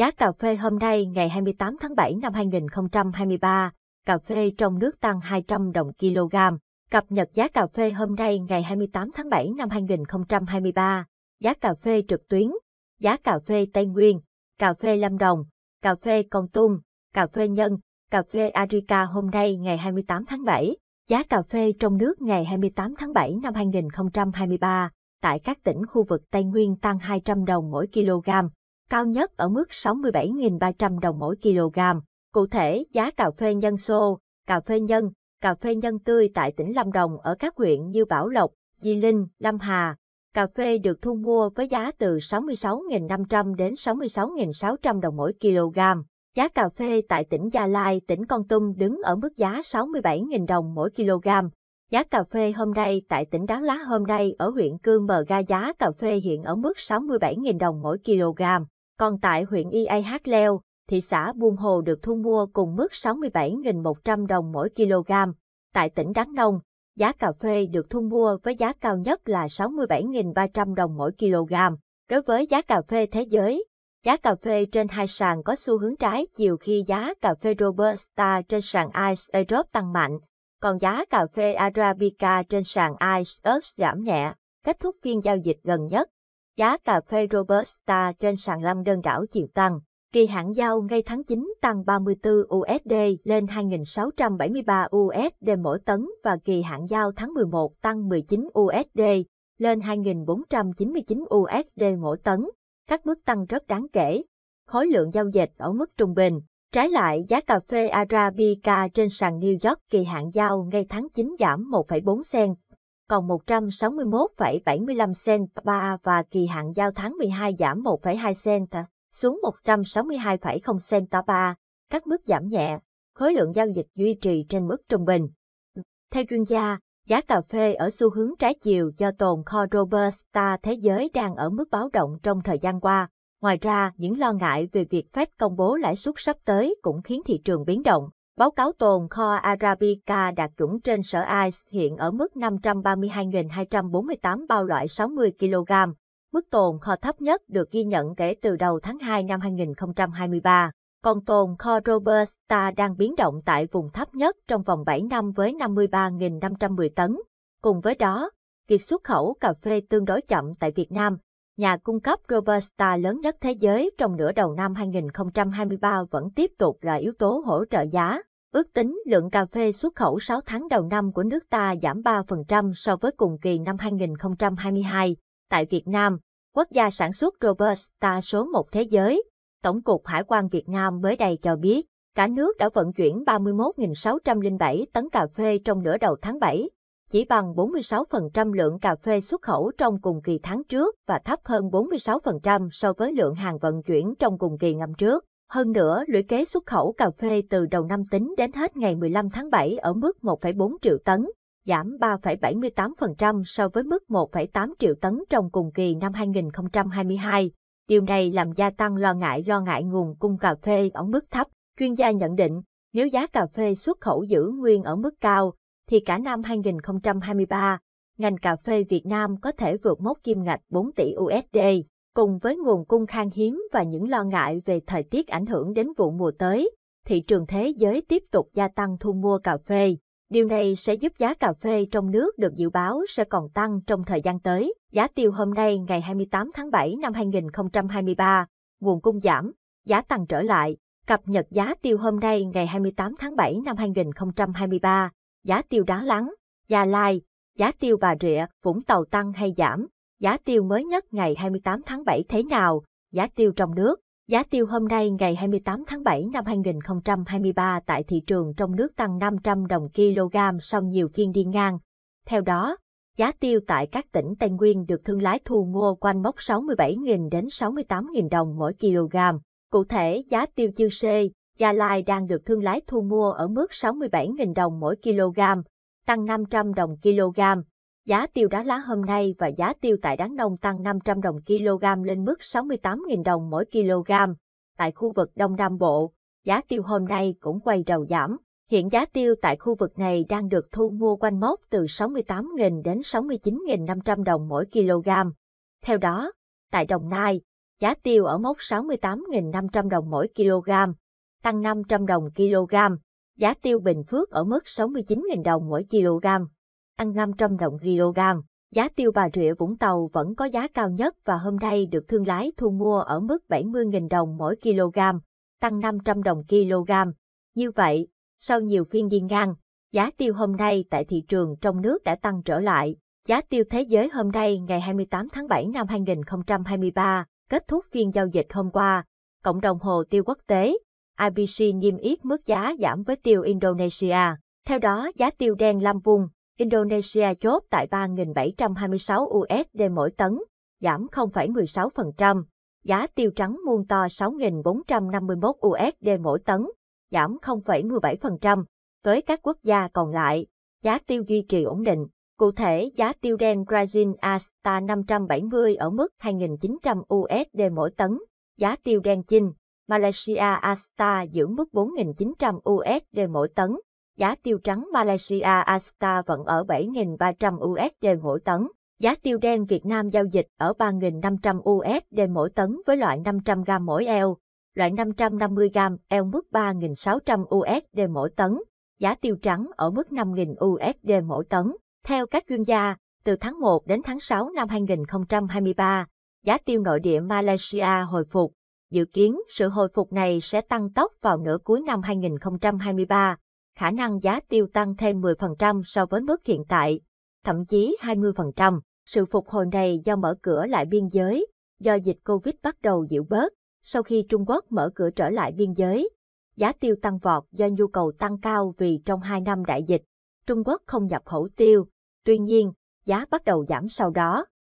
Giá cà phê hôm nay ngày 28 tháng 7 năm 2023, cà phê trong nước tăng 200 đồng kg. Cập nhật giá cà phê hôm nay ngày 28 tháng 7 năm 2023, giá cà phê trực tuyến, giá cà phê Tây Nguyên, cà phê Lâm Đồng, cà phê Con Tum, cà phê Nhân, cà phê Arica hôm nay ngày 28 tháng 7, giá cà phê trong nước ngày 28 tháng 7 năm 2023 tại các tỉnh khu vực Tây Nguyên tăng 200 đồng mỗi kg cao nhất ở mức 67.300 đồng mỗi kg. Cụ thể, giá cà phê nhân xô, cà phê nhân, cà phê nhân tươi tại tỉnh Lâm Đồng ở các huyện như Bảo Lộc, Di Linh, Lâm Hà. Cà phê được thu mua với giá từ 66.500 đến 66.600 đồng mỗi kg. Giá cà phê tại tỉnh Gia Lai, tỉnh Con Tum đứng ở mức giá 67.000 đồng mỗi kg. Giá cà phê hôm nay tại tỉnh Đá Lá hôm nay ở huyện Cương mờ Ga giá cà phê hiện ở mức 67.000 đồng mỗi kg. Còn tại huyện IAH Leo, thị xã Buôn Hồ được thu mua cùng mức 67.100 đồng mỗi kg. Tại tỉnh Đắk Nông, giá cà phê được thu mua với giá cao nhất là 67.300 đồng mỗi kg. Đối với giá cà phê thế giới, giá cà phê trên hai sàn có xu hướng trái chiều khi giá cà phê Robusta trên sàn Ice Europe tăng mạnh, còn giá cà phê Arabica trên sàn Ice Earth giảm nhẹ, kết thúc phiên giao dịch gần nhất. Giá cà phê Robusta trên sàn London đảo chịu tăng, kỳ hạn giao ngay tháng 9 tăng 34 USD lên 2.673 USD mỗi tấn và kỳ hạn giao tháng 11 tăng 19 USD lên 2.499 USD mỗi tấn. Các mức tăng rất đáng kể. Khối lượng giao dịch ở mức trung bình. Trái lại, giá cà phê Arabica trên sàn New York kỳ hạn giao ngay tháng 9 giảm 1,4 sen còn 161,75 cent ba và kỳ hạn giao tháng 12 giảm 1,2 cent xuống 162,0 cent ba. Các mức giảm nhẹ, khối lượng giao dịch duy trì trên mức trung bình. Theo chuyên gia, giá cà phê ở xu hướng trái chiều do tồn kho Robusta thế giới đang ở mức báo động trong thời gian qua. Ngoài ra, những lo ngại về việc phép công bố lãi suất sắp tới cũng khiến thị trường biến động. Báo cáo tồn kho Arabica đạt chuẩn trên sở ICE hiện ở mức 532.248 bao loại 60 kg, mức tồn kho thấp nhất được ghi nhận kể từ đầu tháng 2 năm 2023. Còn tồn kho Robusta đang biến động tại vùng thấp nhất trong vòng 7 năm với 53.510 tấn. Cùng với đó, việc xuất khẩu cà phê tương đối chậm tại Việt Nam. Nhà cung cấp Robusta lớn nhất thế giới trong nửa đầu năm 2023 vẫn tiếp tục là yếu tố hỗ trợ giá. Ước tính lượng cà phê xuất khẩu 6 tháng đầu năm của nước ta giảm 3% so với cùng kỳ năm 2022. Tại Việt Nam, quốc gia sản xuất Robusta số một thế giới, Tổng cục Hải quan Việt Nam mới đây cho biết, cả nước đã vận chuyển 31.607 tấn cà phê trong nửa đầu tháng 7, chỉ bằng 46% lượng cà phê xuất khẩu trong cùng kỳ tháng trước và thấp hơn 46% so với lượng hàng vận chuyển trong cùng kỳ năm trước. Hơn nữa, lũy kế xuất khẩu cà phê từ đầu năm tính đến hết ngày 15 tháng 7 ở mức 1,4 triệu tấn, giảm 3,78% so với mức 1,8 triệu tấn trong cùng kỳ năm 2022. Điều này làm gia tăng lo ngại lo ngại nguồn cung cà phê ở mức thấp. Chuyên gia nhận định, nếu giá cà phê xuất khẩu giữ nguyên ở mức cao, thì cả năm 2023, ngành cà phê Việt Nam có thể vượt mốc kim ngạch 4 tỷ USD. Cùng với nguồn cung khan hiếm và những lo ngại về thời tiết ảnh hưởng đến vụ mùa tới, thị trường thế giới tiếp tục gia tăng thu mua cà phê. Điều này sẽ giúp giá cà phê trong nước được dự báo sẽ còn tăng trong thời gian tới. Giá tiêu hôm nay ngày 28 tháng 7 năm 2023, nguồn cung giảm, giá tăng trở lại. Cập nhật giá tiêu hôm nay ngày 28 tháng 7 năm 2023, giá tiêu đá lắng, Gia Lai, giá tiêu Bà Rịa, Vũng Tàu tăng hay giảm giá tiêu mới nhất ngày 28 tháng 7 thế nào, giá tiêu trong nước. Giá tiêu hôm nay ngày 28 tháng 7 năm 2023 tại thị trường trong nước tăng 500 đồng kg sau nhiều phiên đi ngang. Theo đó, giá tiêu tại các tỉnh Tây Nguyên được thương lái thu mua quanh mốc 67.000 đến 68.000 đồng mỗi kg. Cụ thể, giá tiêu chư C, Gia Lai đang được thương lái thu mua ở mức 67.000 đồng mỗi kg, tăng 500 đồng kg Giá tiêu đá lá hôm nay và giá tiêu tại Đán Nông tăng 500 đồng kg lên mức 68.000 đồng mỗi kg. Tại khu vực Đông Nam Bộ, giá tiêu hôm nay cũng quay đầu giảm. Hiện giá tiêu tại khu vực này đang được thu mua quanh mốc từ 68.000 đến 69.500 đồng mỗi kg. Theo đó, tại Đồng Nai, giá tiêu ở mốc 68.500 đồng mỗi kg, tăng 500 đồng kg. Giá tiêu Bình Phước ở mức 69.000 đồng mỗi kg, ăn 500 đồng kg. Giá tiêu Bà Rịa Vũng Tàu vẫn có giá cao nhất và hôm nay được thương lái thu mua ở mức 70.000 đồng mỗi kg, tăng 500 đồng kg. Như vậy, sau nhiều phiên đi ngang, giá tiêu hôm nay tại thị trường trong nước đã tăng trở lại. Giá tiêu thế giới hôm nay ngày 28 tháng 7 năm 2023 kết thúc phiên giao dịch hôm qua. Cộng đồng hồ tiêu quốc tế, IBC niêm yết mức giá giảm với tiêu Indonesia. Theo đó, giá tiêu đen Lampung Indonesia chốt tại 3.726 USD mỗi tấn, giảm 0,16%. Giá tiêu trắng muôn to 6.451 USD mỗi tấn, giảm 0,17%. Với các quốc gia còn lại, giá tiêu duy trì ổn định. Cụ thể, giá tiêu đen Brazil Asta 570 ở mức 2.900 USD mỗi tấn, giá tiêu đen Chin Malaysia Asta giữ mức 4.900 USD mỗi tấn, giá tiêu trắng Malaysia Asta vẫn ở 7.300 USD mỗi tấn. Giá tiêu đen Việt Nam giao dịch ở 3.500 USD mỗi tấn với loại 500 g mỗi eo, loại 550 g eo mức 3.600 USD mỗi tấn, giá tiêu trắng ở mức 5.000 USD mỗi tấn. Theo các chuyên gia, từ tháng 1 đến tháng 6 năm 2023, giá tiêu nội địa Malaysia hồi phục. Dự kiến sự hồi phục này sẽ tăng tốc vào nửa cuối năm 2023 khả năng giá tiêu tăng thêm 10% so với mức hiện tại, thậm chí 20%. Sự phục hồi này do mở cửa lại biên giới, do dịch Covid bắt đầu dịu bớt, sau khi Trung Quốc mở cửa trở lại biên giới. Giá tiêu tăng vọt do nhu cầu tăng cao vì trong 2 năm đại dịch, Trung Quốc không nhập khẩu tiêu, tuy nhiên, giá bắt đầu giảm sau đó.